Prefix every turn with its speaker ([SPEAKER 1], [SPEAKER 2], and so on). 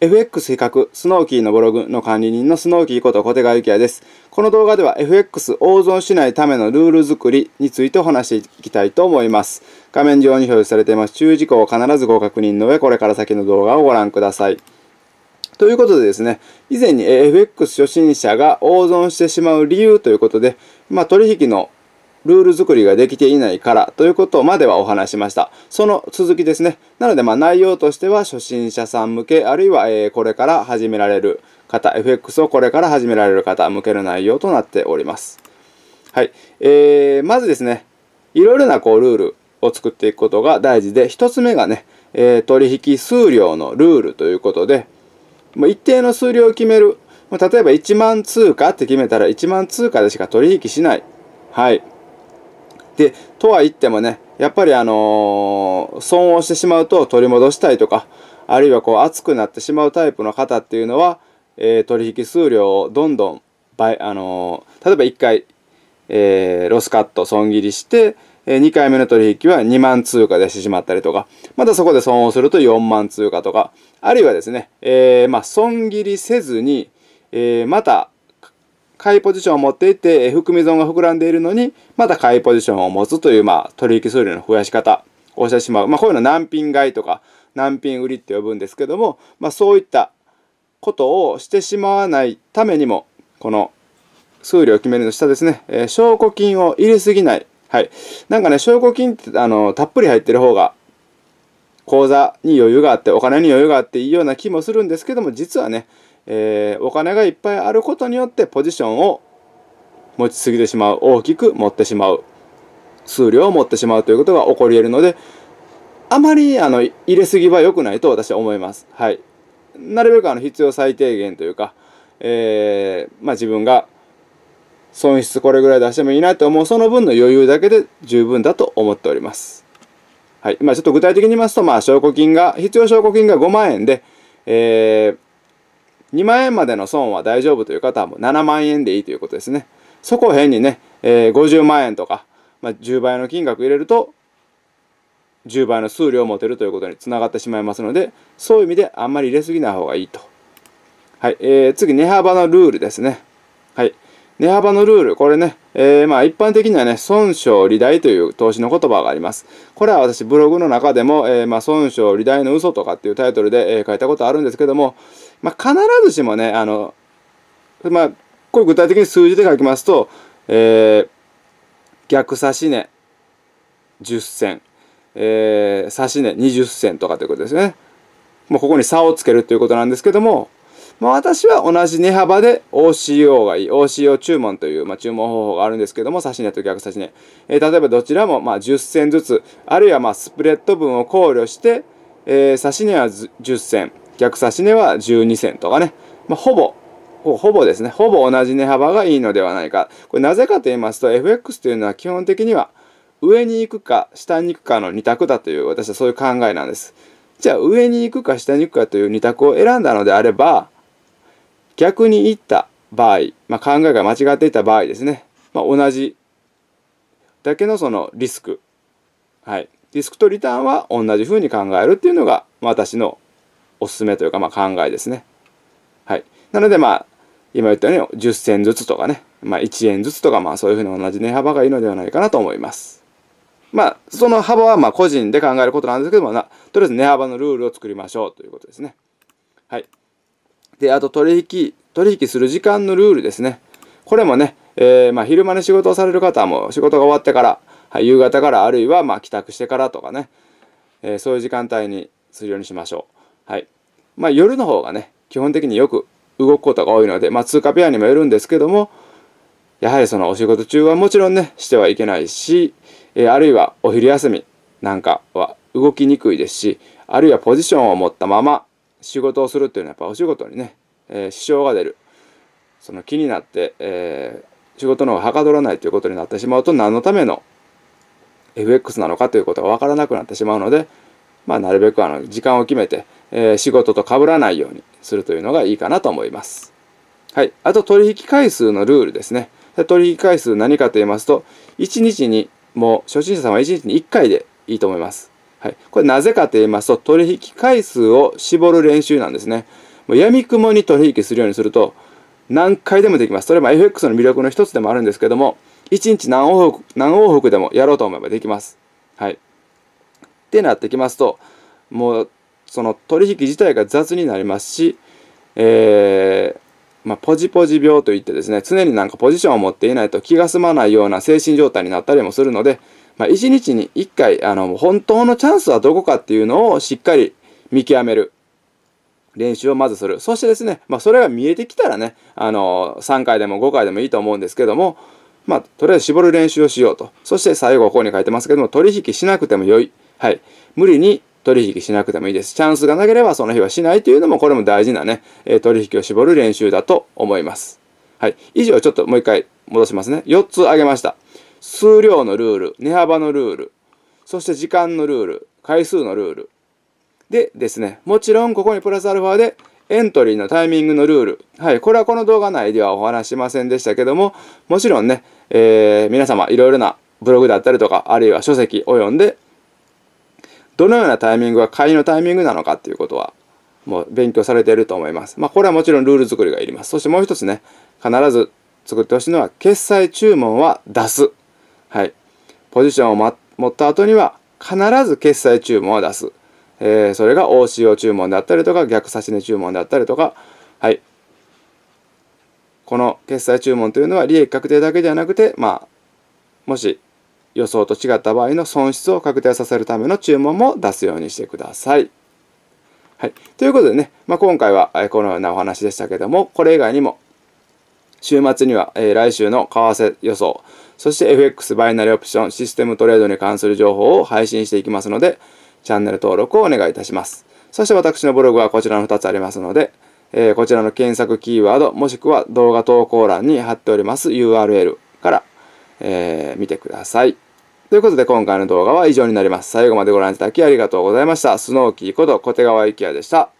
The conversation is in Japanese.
[SPEAKER 1] FX 比較、スノーキーのブログの管理人のスノーキーこと小手川幸也です。この動画では FX 大損しないためのルール作りについてお話していきたいと思います。画面上に表示されています注意事項を必ずご確認の上、これから先の動画をご覧ください。ということでですね、以前に FX 初心者が大損してしまう理由ということで、まあ、取引のルール作りができていないからということまではお話しました。その続きですね。なので、ま内容としては初心者さん向け、あるいは、えこれから始められる方、FX をこれから始められる方向ける内容となっております。はい。えー、まずですね、いろいろなこうルールを作っていくことが大事で、1つ目がね、えー、取引数量のルールということで、一定の数量を決める。例えば1万通貨って決めたら1万通貨でしか取引しない。はい。で、とは言ってもね、やっぱりあのー、損をしてしまうと取り戻したいとか、あるいはこう熱くなってしまうタイプの方っていうのは、えー、取引数量をどんどん倍、あのー、例えば1回、えー、ロスカット、損切りして、えー、2回目の取引は2万通貨でしてしまったりとか、またそこで損をすると4万通貨とか、あるいはですね、えー、まあ損切りせずに、えー、また買いポジションを持っていて、含み損が膨らんでいるのに、また買いポジションを持つという、まあ、取引数量の増やし方をしてしまう。まあ、こういうの難品買いとか、難品売りって呼ぶんですけども、まあ、そういったことをしてしまわないためにも、この数量を決めるの下ですね、えー、証拠金を入れすぎない。はい。なんかね、証拠金って、あの、たっぷり入ってる方が、口座に余裕があって、お金に余裕があっていいような気もするんですけども、実はね、えー、お金がいっぱいあることによってポジションを持ちすぎてしまう大きく持ってしまう数量を持ってしまうということが起こり得るのであまりあの入れすぎは良くないと私は思います。はい、なるべくあの必要最低限というか、えー、まあ、自分が損失これぐらい出してもいいなと思うその分の余裕だけで十分だと思っております。はい。まあ、ちょっと具体的に言いますと、まあ、証拠金が、必要証拠金が5万円で、えー、2万円までの損は大丈夫という方はもう7万円でいいということですね。そこへんにね、えー、50万円とか、まあ、10倍の金額入れると、10倍の数量を持てるということにつながってしまいますので、そういう意味であんまり入れすぎない方がいいと。はい、えー、次、値幅のルールですね。はい、値幅のルール、これね、えー、まあ一般的にはね、損傷利大という投資の言葉があります。これは私ブログの中でも、えー、まあ損傷利大の嘘とかっていうタイトルで、えー、書いたことあるんですけども、まあ必ずしもね、あの、まあ、これ具体的に数字で書きますと、えー、逆差し値10銭、えー、差し値20銭とかということですね。もうここに差をつけるということなんですけども、まあ、私は同じ値幅で OCO がいい。OCO 注文という、まあ、注文方法があるんですけども、差し値と逆差し値。えー、例えばどちらも、まあ、10銭ずつ、あるいは、まあ、スプレッド分を考慮して、えー、差し値は10銭、逆差し値は12銭とかね。まあ、ほぼほぼですね、ほぼ同じ値幅がいいのではないか。これなぜかと言いますと、FX というのは基本的には上に行くか下に行くかの2択だという私はそういう考えなんです。じゃあ上に行くか下に行くかという2択を選んだのであれば、逆に言った場合、まあ、考えが間違っていた場合ですね、まあ、同じだけのそのリスク、はい、リスクとリターンは同じふうに考えるっていうのが私のおすすめというか、まあ、考えですね。はい、なのでまあ今言ったように10銭ずつとかね、まあ、1円ずつとかまあそういうふうに同じ値幅がいいのではないかなと思います。まあその幅はまあ個人で考えることなんですけどもなとりあえず値幅のルールを作りましょうということですね。はいで、あと取引、取引する時間のルールですね。これもね、えー、まあ、昼間に仕事をされる方も仕事が終わってから、はい、夕方からあるいはま帰宅してからとかね、えー、そういう時間帯にするようにしましょう。はい。まあ、夜の方がね、基本的によく動くことが多いので、まあ、通貨ペアにもよるんですけども、やはりそのお仕事中はもちろんね、してはいけないし、えー、あるいはお昼休みなんかは動きにくいですし、あるいはポジションを持ったまま仕事をするっていうのはやっぱお仕事にね、えー、支障が出るその気になって、えー、仕事の方がはかどらないということになってしまうと何のための FX なのかということが分からなくなってしまうので、まあ、なるべくあの時間を決めて、えー、仕事と被らないようにするというのがいいかなと思います。はい、あと取引回数のルールですね。取引回数何かと言いますと1日にもう初心者さんは1日に1回でいいと思います。はい、これなぜかと言いますと、取引回数を絞る練習なんですね。やみくもに取引するようにすると、何回でもできます。それも FX の魅力の一つでもあるんですけども、1日何往復、何往復でもやろうと思えばできます。はい。ってなってきますと、もう、その取引自体が雑になりますし、えー、まあ、ポジポジ病といってですね、常になんかポジションを持っていないと気が済まないような精神状態になったりもするので、まあ、1日に1回、あの、本当のチャンスはどこかっていうのをしっかり見極める。練習をまずする。そしてですね、まあ、それが見えてきたらね、あの、3回でも5回でもいいと思うんですけども、まあ、とりあえず絞る練習をしようと。そして最後、ここに書いてますけども、取引しなくても良い。はい。無理に取引しなくてもいいです。チャンスがなければその日はしないというのも、これも大事なね、え取引を絞る練習だと思います。はい。以上、ちょっともう一回戻しますね。4つ挙げました。数量のルール、値幅のルール、そして時間のルール、回数のルール。でですね、もちろんここにプラスアルファでエントリーのタイミングのルール。はい、これはこの動画内ではお話しませんでしたけども、もちろんね、えー、皆様いろいろなブログだったりとか、あるいは書籍を読んで、どのようなタイミングが買いのタイミングなのかっていうことは、もう勉強されていると思います。まあ、これはもちろんルール作りがいります。そしてもう一つね、必ず作ってほしいのは、決済注文は出す。はい、ポジションを、ま、持った後には必ず決済注文を出す、えー、それが OCO 注文であったりとか逆差し値注文であったりとか、はい、この決済注文というのは利益確定だけではなくて、まあ、もし予想と違った場合の損失を確定させるための注文も出すようにしてください。はい、ということでね、まあ、今回はこのようなお話でしたけどもこれ以外にも週末には、えー、来週の為替予想、そして FX バイナリーオプション、システムトレードに関する情報を配信していきますので、チャンネル登録をお願いいたします。そして私のブログはこちらの2つありますので、えー、こちらの検索キーワード、もしくは動画投稿欄に貼っております URL から、えー、見てください。ということで今回の動画は以上になります。最後までご覧いただきありがとうございました。スノーキーこと小手川幸也でした。